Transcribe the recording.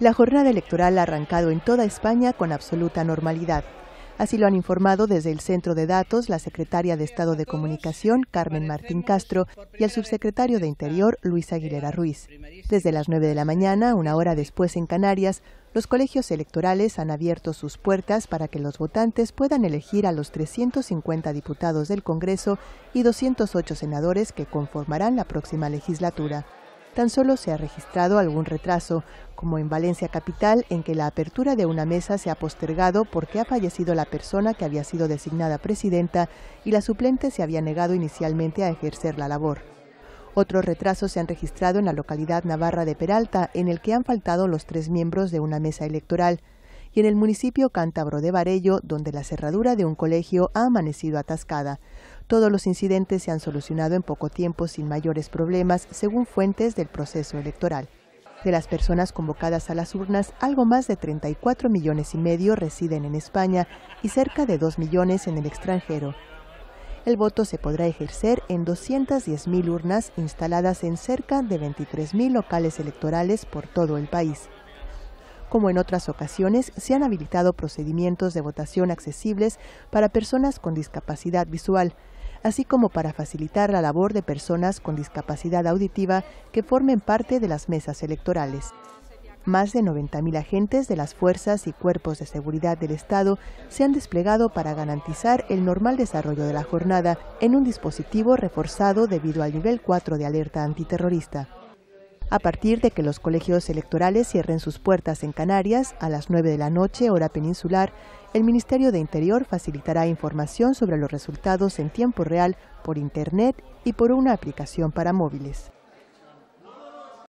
La jornada electoral ha arrancado en toda España con absoluta normalidad. Así lo han informado desde el Centro de Datos la secretaria de Estado de Comunicación, Carmen Martín Castro, y el subsecretario de Interior, Luis Aguilera Ruiz. Desde las 9 de la mañana, una hora después en Canarias, los colegios electorales han abierto sus puertas para que los votantes puedan elegir a los 350 diputados del Congreso y 208 senadores que conformarán la próxima legislatura. Tan solo se ha registrado algún retraso, como en Valencia Capital, en que la apertura de una mesa se ha postergado porque ha fallecido la persona que había sido designada presidenta y la suplente se había negado inicialmente a ejercer la labor. Otros retrasos se han registrado en la localidad navarra de Peralta, en el que han faltado los tres miembros de una mesa electoral, y en el municipio cántabro de Varello, donde la cerradura de un colegio ha amanecido atascada. Todos los incidentes se han solucionado en poco tiempo sin mayores problemas, según fuentes del proceso electoral. De las personas convocadas a las urnas, algo más de 34 millones y medio residen en España y cerca de 2 millones en el extranjero. El voto se podrá ejercer en 210.000 urnas instaladas en cerca de 23.000 locales electorales por todo el país. Como en otras ocasiones, se han habilitado procedimientos de votación accesibles para personas con discapacidad visual, así como para facilitar la labor de personas con discapacidad auditiva que formen parte de las mesas electorales. Más de 90.000 agentes de las fuerzas y cuerpos de seguridad del Estado se han desplegado para garantizar el normal desarrollo de la jornada en un dispositivo reforzado debido al nivel 4 de alerta antiterrorista a partir de que los colegios electorales cierren sus puertas en Canarias a las 9 de la noche, hora peninsular, el Ministerio de Interior facilitará información sobre los resultados en tiempo real por Internet y por una aplicación para móviles.